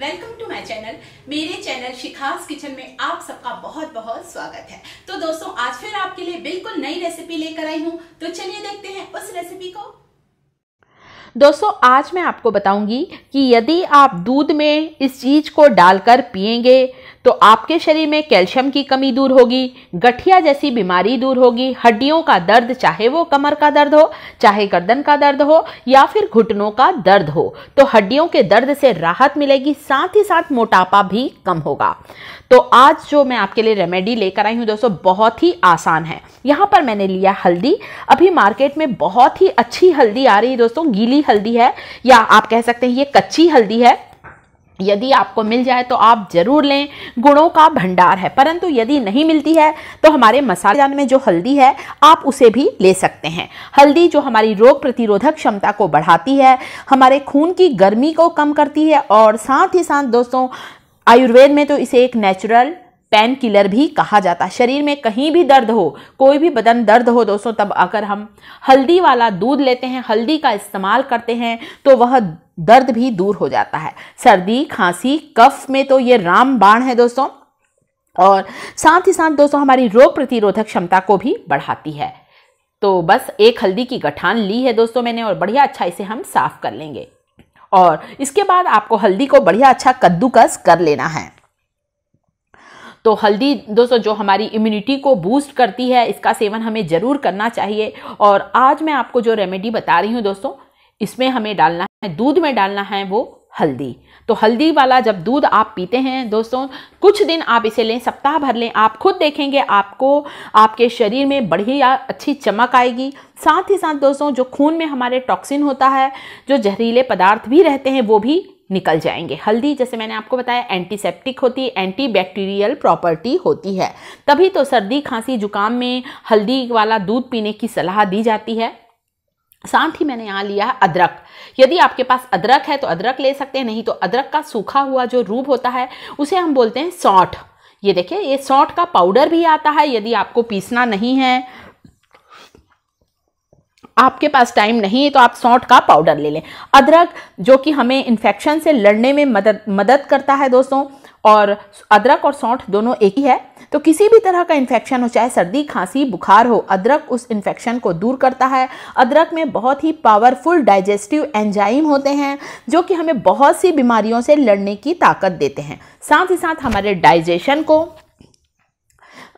welcome to my channel मेरे channel Shikha's kitchen में आप सबका बहुत बहुत स्वागत है तो दोस्तों आज फिर आपके लिए बिल्कुल नई रेसिपी लेकर आई हूँ तो चलिए देखते हैं उस रेसिपी को दोस्तों आज मैं आपको बताऊंगी कि यदि आप दूध में इस चीज़ को डालकर पियेंगे तो आपके शरीर में कैल्शियम की कमी दूर होगी गठिया जैसी बीमारी दूर होगी हड्डियों का दर्द चाहे वो कमर का दर्द हो चाहे गर्दन का दर्द हो या फिर घुटनों का दर्द हो तो हड्डियों के दर्द से राहत मिलेगी साथ ही साथ मोटापा भी कम होगा तो आज जो मैं आपके लिए रेमेडी लेकर आई हूँ दोस्तों बहुत ही आसान है यहाँ पर मैंने लिया हल्दी अभी मार्केट में बहुत ही अच्छी हल्दी आ रही है दोस्तों गीली हल्दी है या आप कह सकते हैं ये कच्ची हल्दी है यदि आपको मिल जाए तो आप ज़रूर लें गुणों का भंडार है परंतु यदि नहीं मिलती है तो हमारे मसाले जान में जो हल्दी है आप उसे भी ले सकते हैं हल्दी जो हमारी रोग प्रतिरोधक क्षमता को बढ़ाती है हमारे खून की गर्मी को कम करती है और साथ ही साथ दोस्तों आयुर्वेद में तो इसे एक नेचुरल पेन किलर भी कहा जाता है शरीर में कहीं भी दर्द हो कोई भी बदन दर्द हो दोस्तों तब अगर हम हल्दी वाला दूध लेते हैं हल्दी का इस्तेमाल करते हैं तो वह दर्द भी दूर हो जाता है सर्दी खांसी कफ में तो ये राम बाण है दोस्तों और साथ ही साथ दोस्तों हमारी रोग प्रतिरोधक क्षमता को भी बढ़ाती है तो बस एक हल्दी की गठान ली है दोस्तों मैंने और बढ़िया अच्छा इसे हम साफ कर लेंगे और इसके बाद आपको हल्दी को बढ़िया अच्छा कद्दूकस कर लेना है तो हल्दी दोस्तों जो हमारी इम्यूनिटी को बूस्ट करती है इसका सेवन हमें ज़रूर करना चाहिए और आज मैं आपको जो रेमेडी बता रही हूँ दोस्तों इसमें हमें डालना है दूध में डालना है वो हल्दी तो हल्दी वाला जब दूध आप पीते हैं दोस्तों कुछ दिन आप इसे लें सप्ताह भर लें आप खुद देखेंगे आपको आपके शरीर में बढ़िया अच्छी चमक आएगी साथ ही साथ दोस्तों जो खून में हमारे टॉक्सिन होता है जो जहरीले पदार्थ भी रहते हैं वो भी निकल जाएंगे हल्दी जैसे मैंने आपको बताया एंटीसेप्टिक होती है एंटीबैक्टीरियल प्रॉपर्टी होती है तभी तो सर्दी खांसी जुकाम में हल्दी वाला दूध पीने की सलाह दी जाती है साथ ही मैंने यहाँ लिया है अदरक यदि आपके पास अदरक है तो अदरक ले सकते हैं नहीं तो अदरक का सूखा हुआ जो रूप होता है उसे हम बोलते हैं सौठ ये देखिए ये सौठ का पाउडर भी आता है यदि आपको पीसना नहीं है आपके पास टाइम नहीं है तो आप सौंठ का पाउडर ले लें अदरक जो कि हमें इन्फेक्शन से लड़ने में मदद मदद करता है दोस्तों और अदरक और सौंठ दोनों एक ही है तो किसी भी तरह का इन्फेक्शन हो चाहे सर्दी खांसी बुखार हो अदरक उस इन्फेक्शन को दूर करता है अदरक में बहुत ही पावरफुल डाइजेस्टिव एंजाइम होते हैं जो कि हमें बहुत सी बीमारियों से लड़ने की ताकत देते हैं साथ ही साथ हमारे डाइजेशन को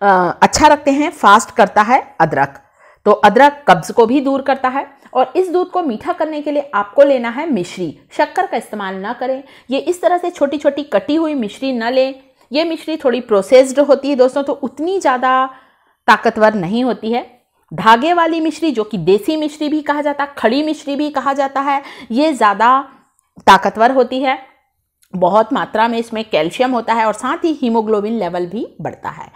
अच्छा रखते हैं फास्ट करता है अदरक तो अदरक कब्ज को भी दूर करता है और इस दूध को मीठा करने के लिए आपको लेना है मिश्री शक्कर का इस्तेमाल ना करें ये इस तरह से छोटी छोटी कटी हुई मिश्री ना लें ये मिश्री थोड़ी प्रोसेस्ड होती है दोस्तों तो उतनी ज़्यादा ताकतवर नहीं होती है धागे वाली मिश्री जो कि देसी मिश्री भी कहा जाता है खड़ी मिश्री भी कहा जाता है ये ज़्यादा ताकतवर होती है बहुत मात्रा में इसमें कैल्शियम होता है और साथ ही हीमोग्लोबिन लेवल भी बढ़ता है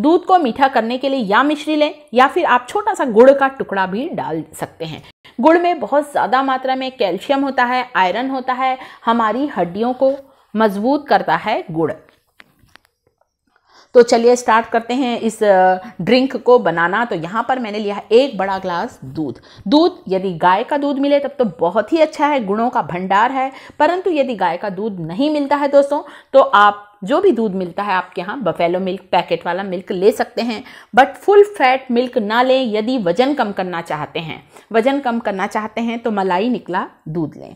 दूध को मीठा करने के लिए या मिश्री लें या फिर आप छोटा सा गुड़ का टुकड़ा भी डाल सकते हैं गुड़ में बहुत ज़्यादा मात्रा में कैल्शियम होता है आयरन होता है हमारी हड्डियों को मजबूत करता है गुड़ तो चलिए स्टार्ट करते हैं इस ड्रिंक को बनाना तो यहाँ पर मैंने लिया है एक बड़ा ग्लास दूध दूध यदि गाय का दूध मिले तब तो बहुत ही अच्छा है गुणों का भंडार है परंतु यदि गाय का दूध नहीं मिलता है दोस्तों तो आप जो भी दूध मिलता है आपके यहाँ बफेलो मिल्क पैकेट वाला मिल्क ले सकते हैं बट फुल फैट मिल्क ना लें यदि वज़न कम करना चाहते हैं वज़न कम करना चाहते हैं तो मलाई निकला दूध लें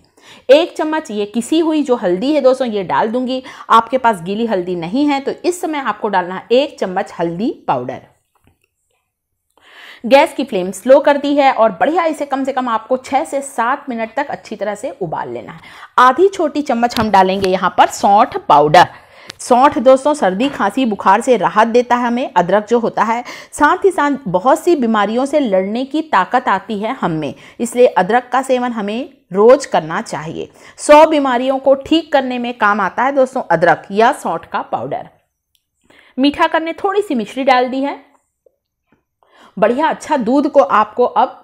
एक चम्मच ये किसी हुई जो हल्दी है दोस्तों ये डाल दूंगी आपके पास गीली हल्दी नहीं है तो इस समय आपको डालना एक चम्मच हल्दी पाउडर गैस की फ्लेम स्लो कर दी है और बढ़िया इसे कम से कम आपको छः से सात मिनट तक अच्छी तरह से उबाल लेना है आधी छोटी चम्मच हम डालेंगे यहाँ पर सौठ पाउडर सौंठ दोस्तों सर्दी खांसी बुखार से राहत देता है हमें अदरक जो होता है साथ ही साथ बहुत सी बीमारियों से लड़ने की ताकत आती है हम में इसलिए अदरक का सेवन हमें रोज करना चाहिए सौ बीमारियों को ठीक करने में काम आता है दोस्तों अदरक या सौंठ का पाउडर मीठा करने थोड़ी सी मिश्री डाल दी है बढ़िया अच्छा दूध को आपको अब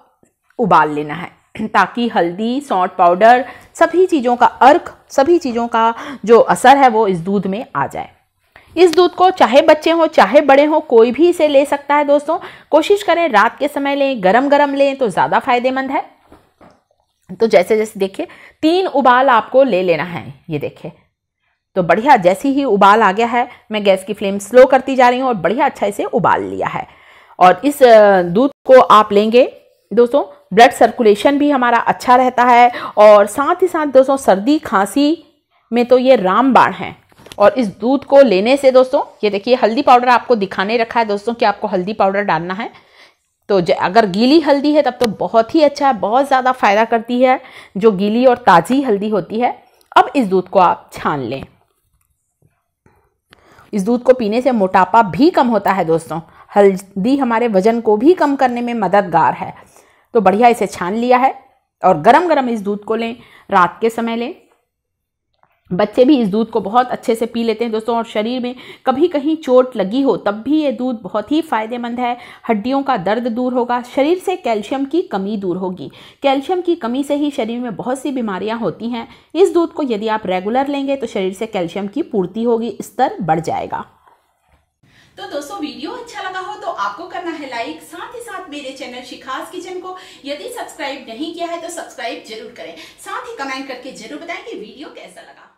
उबाल लेना है ताकि हल्दी सौंठ पाउडर सभी चीज़ों का अर्क सभी चीज़ों का जो असर है वो इस दूध में आ जाए इस दूध को चाहे बच्चे हों चाहे बड़े हों कोई भी इसे ले सकता है दोस्तों कोशिश करें रात के समय लें गरम गरम लें तो ज़्यादा फायदेमंद है तो जैसे जैसे देखिए तीन उबाल आपको ले लेना है ये देखिए तो बढ़िया जैसी ही उबाल आ गया है मैं गैस की फ्लेम स्लो करती जा रही हूँ और बढ़िया अच्छा इसे उबाल लिया है और इस दूध को आप लेंगे दोस्तों ब्लड सर्कुलेशन भी हमारा अच्छा रहता है और साथ ही साथ दोस्तों सर्दी खांसी में तो ये रामबाण है और इस दूध को लेने से दोस्तों ये देखिए हल्दी पाउडर आपको दिखाने रखा है दोस्तों कि आपको हल्दी पाउडर डालना है तो अगर गीली हल्दी है तब तो बहुत ही अच्छा है बहुत ज़्यादा फ़ायदा करती है जो गीली और ताज़ी हल्दी होती है अब इस दूध को आप छान लें इस दूध को पीने से मोटापा भी कम होता है दोस्तों हल्दी हमारे वजन को भी कम करने में मददगार है तो बढ़िया इसे छान लिया है और गरम गरम इस दूध को लें रात के समय लें बच्चे भी इस दूध को बहुत अच्छे से पी लेते हैं दोस्तों और शरीर में कभी कहीं चोट लगी हो तब भी ये दूध बहुत ही फायदेमंद है हड्डियों का दर्द दूर होगा शरीर से कैल्शियम की कमी दूर होगी कैल्शियम की कमी से ही शरीर में बहुत सी बीमारियां होती हैं इस दूध को यदि आप रेगुलर लेंगे तो शरीर से कैल्शियम की पूर्ति होगी स्तर बढ़ जाएगा तो दोस्तों वीडियो अच्छा लगा हो तो आपको करना है लाइक साथ ही साथ मेरे चैनल शिखास किचन को यदि सब्सक्राइब नहीं किया है तो सब्सक्राइब जरूर करें साथ ही कमेंट करके जरूर बताएं कि वीडियो कैसा लगा